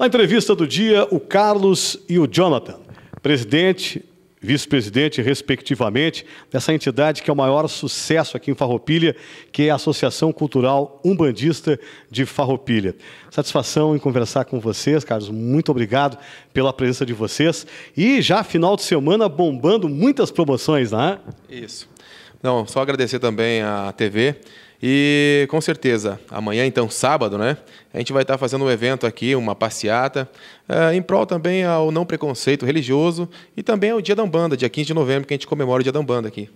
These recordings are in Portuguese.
Na entrevista do dia, o Carlos e o Jonathan, presidente, vice-presidente, respectivamente, dessa entidade que é o maior sucesso aqui em Farroupilha, que é a Associação Cultural Umbandista de Farroupilha. Satisfação em conversar com vocês, Carlos, muito obrigado pela presença de vocês. E já final de semana bombando muitas promoções, né? Isso. Não, só agradecer também à TV, e com certeza, amanhã, então sábado, né? A gente vai estar fazendo um evento aqui, uma passeata, eh, em prol também ao não preconceito religioso e também ao Dia da Umbanda, dia 15 de novembro, que a gente comemora o Dia da Umbanda aqui.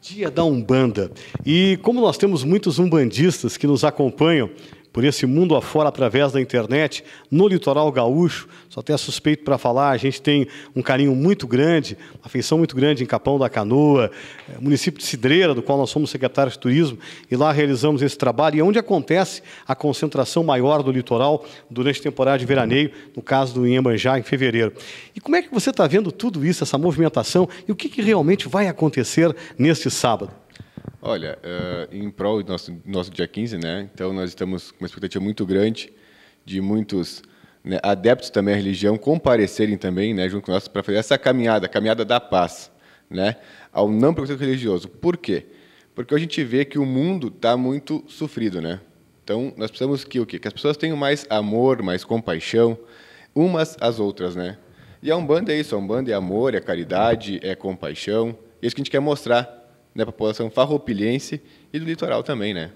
Dia da Umbanda. E como nós temos muitos umbandistas que nos acompanham, por esse mundo afora através da internet, no litoral gaúcho. Só até suspeito para falar, a gente tem um carinho muito grande, uma afeição muito grande em Capão da Canoa, eh, município de Cidreira, do qual nós somos secretários de turismo, e lá realizamos esse trabalho. E é onde acontece a concentração maior do litoral durante a temporada de veraneio, no caso do Iemanjá, em fevereiro. E como é que você está vendo tudo isso, essa movimentação, e o que, que realmente vai acontecer neste sábado? Olha, uh, em prol do nosso, nosso dia 15, né? Então nós estamos com uma expectativa muito grande de muitos né, adeptos também à religião comparecerem também, né, junto com nós para fazer essa caminhada, a caminhada da paz, né, ao não preconceito religioso. Por quê? Porque a gente vê que o mundo está muito sofrido, né? Então nós precisamos que o quê? Que as pessoas tenham mais amor, mais compaixão umas às outras, né? E a Umbanda é isso, a Umbanda é amor, é caridade, é compaixão. É isso que a gente quer mostrar da né, população farroupilhense e do litoral também, né?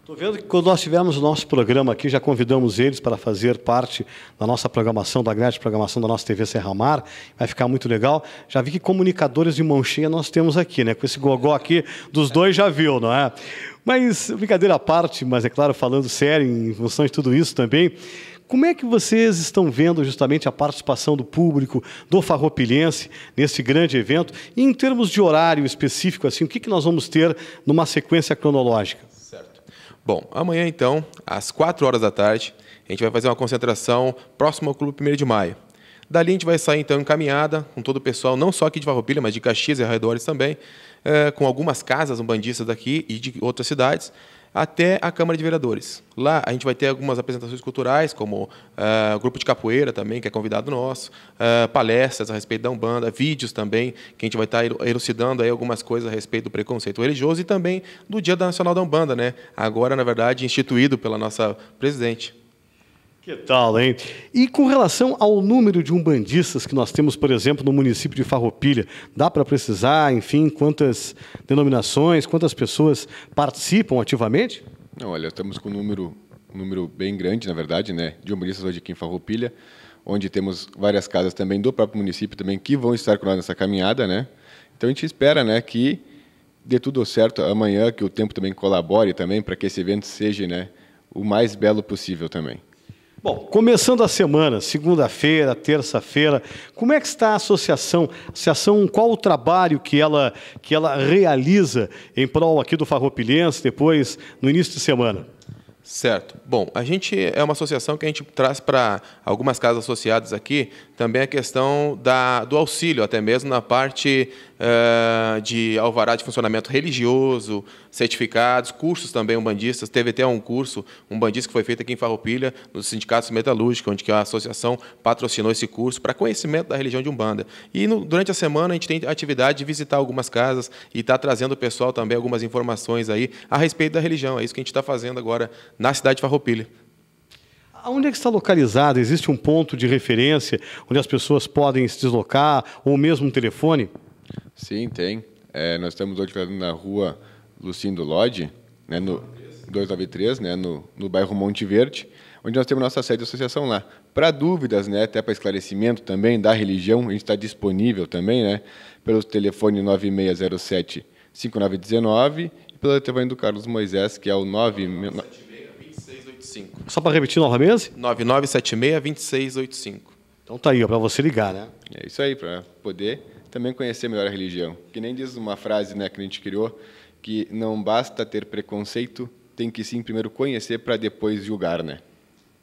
Estou vendo que quando nós tivemos o nosso programa aqui, já convidamos eles para fazer parte da nossa programação, da grande programação da nossa TV Serra Mar. Vai ficar muito legal. Já vi que comunicadores de mão cheia nós temos aqui, né? Com esse gogó aqui dos dois já viu, não é? Mas, brincadeira à parte, mas é claro, falando sério, em função de tudo isso também, como é que vocês estão vendo justamente a participação do público, do farroupilhense, nesse grande evento? E em termos de horário específico, assim, o que, que nós vamos ter numa sequência cronológica? Certo. Bom, amanhã então, às 4 horas da tarde, a gente vai fazer uma concentração próximo ao Clube 1 de Maio. Dali a gente vai sair então em caminhada com todo o pessoal, não só aqui de Farroupilha, mas de Caxias e arredores também, é, com algumas casas umbandistas daqui e de outras cidades, até a Câmara de Vereadores. Lá a gente vai ter algumas apresentações culturais, como uh, grupo de capoeira também, que é convidado nosso, uh, palestras a respeito da Umbanda, vídeos também, que a gente vai tá estar elucidando aí algumas coisas a respeito do preconceito religioso e também do Dia Nacional da Umbanda, né? agora, na verdade, instituído pela nossa presidente. Que tal, hein? E com relação ao número de umbandistas que nós temos, por exemplo, no município de Farroupilha, dá para precisar, enfim, quantas denominações, quantas pessoas participam ativamente? Não, olha, estamos com um número, um número bem grande, na verdade, né, de umbandistas hoje aqui em Farroupilha, onde temos várias casas também do próprio município também que vão estar com nós nessa caminhada, né? Então a gente espera, né, que dê tudo certo amanhã, que o tempo também colabore também para que esse evento seja, né, o mais belo possível também. Bom, começando a semana, segunda-feira, terça-feira, como é que está a associação? Associação, qual o trabalho que ela, que ela realiza em prol aqui do Farroupilhense depois, no início de semana? Certo. Bom, a gente é uma associação que a gente traz para algumas casas associadas aqui também a questão da, do auxílio, até mesmo na parte uh, de alvará de funcionamento religioso, certificados, cursos também umbandistas. Teve até um curso umbandista que foi feito aqui em Farroupilha, no sindicato metalúrgico onde a associação patrocinou esse curso para conhecimento da religião de Umbanda. E no, durante a semana a gente tem a atividade de visitar algumas casas e está trazendo o pessoal também algumas informações aí a respeito da religião. É isso que a gente está fazendo agora na cidade de Farroupilha. Onde é que está localizado? Existe um ponto de referência onde as pessoas podem se deslocar ou mesmo um telefone? Sim, tem. É, nós estamos localizados na rua Lucindo Lodge, né, no 293, né, no, no bairro Monte Verde, onde nós temos nossa sede de associação lá. Para dúvidas, né, até para esclarecimento também da religião, a gente está disponível também, né, pelo telefone 9607 5919 e pelo telefone do Carlos Moisés, que é o 9... 2685. Só para repetir novamente? 9976-2685. Então tá aí, para você ligar, né? É isso aí, para poder também conhecer melhor a religião. Que nem diz uma frase né, que a gente criou, que não basta ter preconceito, tem que sim primeiro conhecer para depois julgar, né?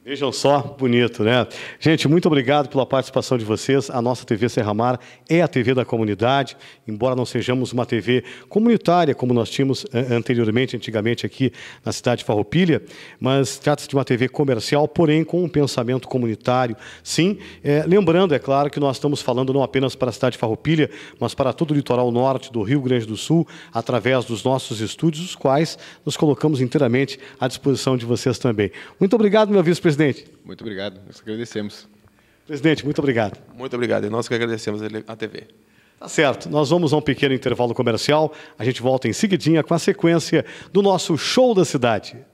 Vejam só, bonito, né? Gente, muito obrigado pela participação de vocês. A nossa TV Serra Mar é a TV da comunidade, embora não sejamos uma TV comunitária, como nós tínhamos eh, anteriormente, antigamente aqui na cidade de Farroupilha, mas trata-se de uma TV comercial, porém com um pensamento comunitário. Sim, é, lembrando, é claro, que nós estamos falando não apenas para a cidade de Farroupilha, mas para todo o litoral norte do Rio Grande do Sul, através dos nossos estúdios, os quais nos colocamos inteiramente à disposição de vocês também. Muito obrigado, meu vice-presidente presidente. Muito obrigado, nós agradecemos. Presidente, muito obrigado. Muito obrigado, e nós que agradecemos a TV. Tá certo, nós vamos a um pequeno intervalo comercial, a gente volta em seguidinha com a sequência do nosso Show da Cidade.